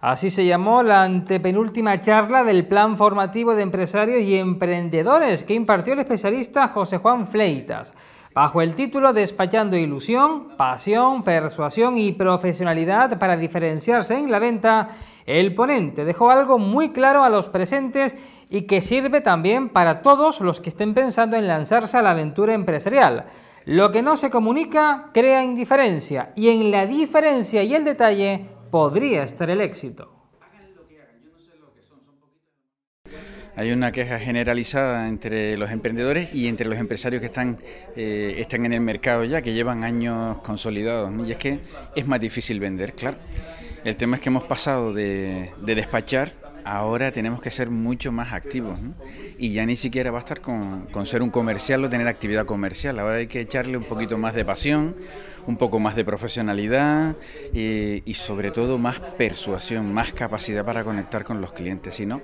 Así se llamó la antepenúltima charla del Plan Formativo de Empresarios y Emprendedores que impartió el especialista José Juan Fleitas, bajo el título Despachando ilusión, pasión, persuasión y profesionalidad para diferenciarse en la venta. El ponente dejó algo muy claro a los presentes y que sirve también para todos los que estén pensando en lanzarse a la aventura empresarial. Lo que no se comunica crea indiferencia y en la diferencia y el detalle podría estar el éxito. Hay una queja generalizada entre los emprendedores y entre los empresarios que están, eh, están en el mercado ya, que llevan años consolidados. Y es que es más difícil vender, claro. El tema es que hemos pasado de, de despachar ahora tenemos que ser mucho más activos. Y ya ni siquiera va a con, con ser un comercial o tener actividad comercial. Ahora hay que echarle un poquito más de pasión, un poco más de profesionalidad eh, y sobre todo más persuasión, más capacidad para conectar con los clientes. no,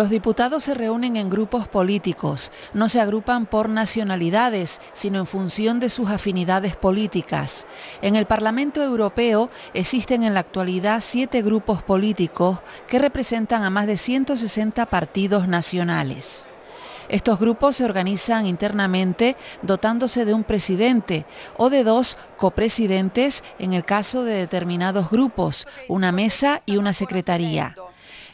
Los diputados se reúnen en grupos políticos, no se agrupan por nacionalidades, sino en función de sus afinidades políticas. En el Parlamento Europeo existen en la actualidad siete grupos políticos que representan a más de 160 partidos nacionales. Estos grupos se organizan internamente dotándose de un presidente o de dos copresidentes en el caso de determinados grupos, una mesa y una secretaría.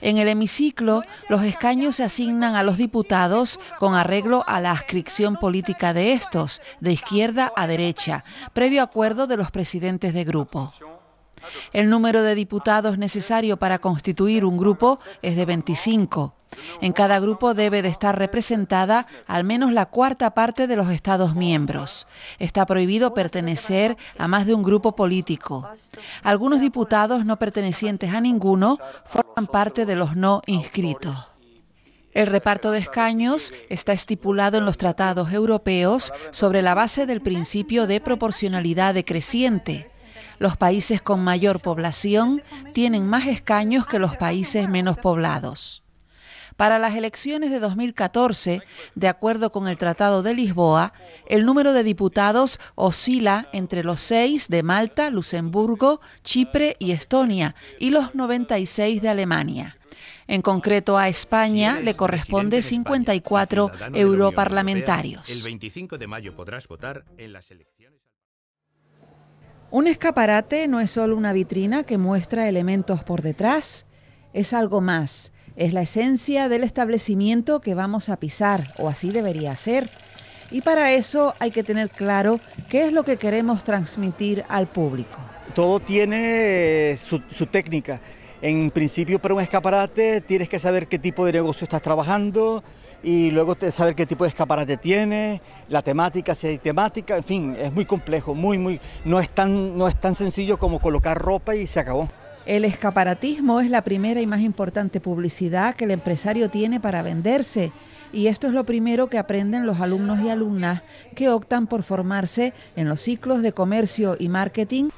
En el hemiciclo, los escaños se asignan a los diputados con arreglo a la ascripción política de estos, de izquierda a derecha, previo acuerdo de los presidentes de grupo. El número de diputados necesario para constituir un grupo es de 25. En cada grupo debe de estar representada al menos la cuarta parte de los Estados miembros. Está prohibido pertenecer a más de un grupo político. Algunos diputados no pertenecientes a ninguno forman parte de los no inscritos. El reparto de escaños está estipulado en los tratados europeos sobre la base del principio de proporcionalidad decreciente los países con mayor población tienen más escaños que los países menos poblados. Para las elecciones de 2014, de acuerdo con el Tratado de Lisboa, el número de diputados oscila entre los seis de Malta, Luxemburgo, Chipre y Estonia y los 96 de Alemania. En concreto a España le corresponde 54 europarlamentarios. El 25 de mayo podrás votar en las elecciones. Un escaparate no es solo una vitrina que muestra elementos por detrás, es algo más, es la esencia del establecimiento que vamos a pisar, o así debería ser. Y para eso hay que tener claro qué es lo que queremos transmitir al público. Todo tiene su, su técnica. En principio, para un escaparate tienes que saber qué tipo de negocio estás trabajando y luego saber qué tipo de escaparate tienes, la temática, si hay temática, en fin, es muy complejo, muy, muy, no es tan, no es tan sencillo como colocar ropa y se acabó. El escaparatismo es la primera y más importante publicidad que el empresario tiene para venderse. Y esto es lo primero que aprenden los alumnos y alumnas que optan por formarse en los ciclos de comercio y marketing.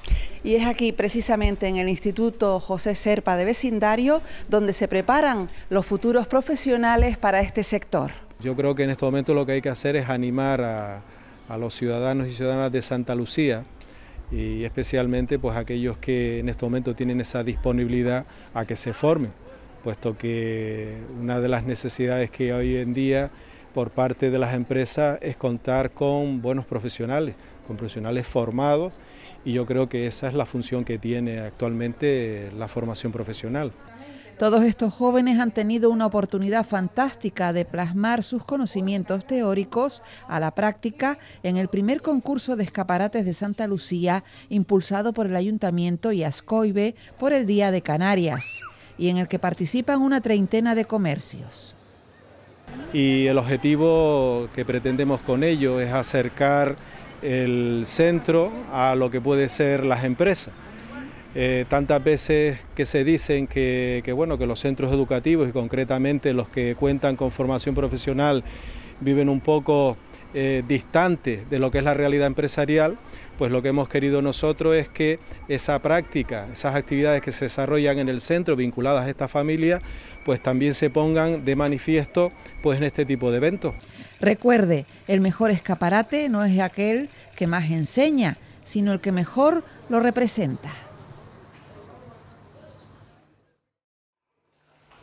Y es aquí precisamente en el Instituto José Serpa de Vecindario donde se preparan los futuros profesionales para este sector. Yo creo que en este momento lo que hay que hacer es animar a, a los ciudadanos y ciudadanas de Santa Lucía y especialmente pues aquellos que en este momento tienen esa disponibilidad a que se formen, puesto que una de las necesidades que hoy en día por parte de las empresas es contar con buenos profesionales, con profesionales formados y yo creo que esa es la función que tiene actualmente la formación profesional. Todos estos jóvenes han tenido una oportunidad fantástica de plasmar sus conocimientos teóricos a la práctica en el primer concurso de escaparates de Santa Lucía, impulsado por el Ayuntamiento y Ascoibe por el Día de Canarias, y en el que participan una treintena de comercios. Y el objetivo que pretendemos con ello es acercar el centro a lo que puede ser las empresas. Eh, tantas veces que se dicen que, bueno, que los centros educativos y concretamente los que cuentan con formación profesional viven un poco distantes eh, distante de lo que es la realidad empresarial, pues lo que hemos querido nosotros es que esa práctica, esas actividades que se desarrollan en el centro vinculadas a esta familia, pues también se pongan de manifiesto pues en este tipo de eventos. Recuerde, el mejor escaparate no es aquel que más enseña, sino el que mejor lo representa.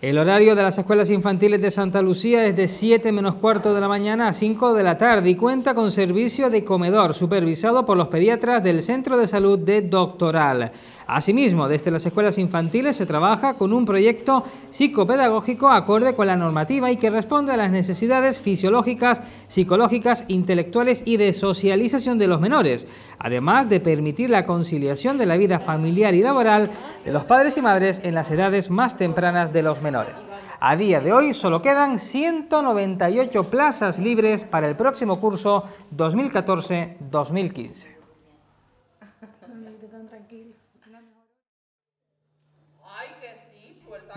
El horario de las escuelas infantiles de Santa Lucía es de 7 menos cuarto de la mañana a 5 de la tarde y cuenta con servicio de comedor supervisado por los pediatras del Centro de Salud de Doctoral. Asimismo, desde las escuelas infantiles se trabaja con un proyecto psicopedagógico acorde con la normativa y que responde a las necesidades fisiológicas, psicológicas, intelectuales y de socialización de los menores, además de permitir la conciliación de la vida familiar y laboral de los padres y madres en las edades más tempranas de los menores. A día de hoy solo quedan 198 plazas libres para el próximo curso 2014-2015.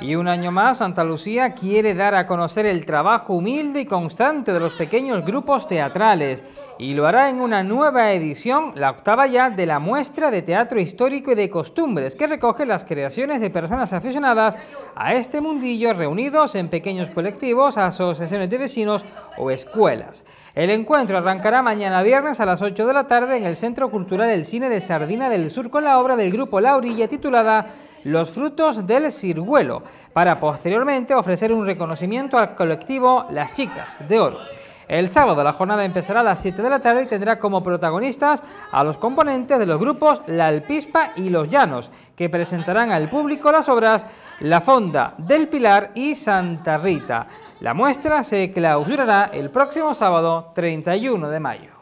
Y un año más, Santa Lucía quiere dar a conocer el trabajo humilde y constante de los pequeños grupos teatrales y lo hará en una nueva edición, la octava ya, de la muestra de teatro histórico y de costumbres que recoge las creaciones de personas aficionadas a este mundillo reunidos en pequeños colectivos, asociaciones de vecinos o escuelas. El encuentro arrancará mañana viernes a las 8 de la tarde en el Centro Cultural El Cine de Sardina del Sur con la obra del grupo La Orilla titulada los frutos del ciruelo, para posteriormente ofrecer un reconocimiento al colectivo Las Chicas de Oro. El sábado la jornada empezará a las 7 de la tarde y tendrá como protagonistas a los componentes de los grupos La Alpispa y Los Llanos, que presentarán al público las obras La Fonda del Pilar y Santa Rita. La muestra se clausurará el próximo sábado 31 de mayo.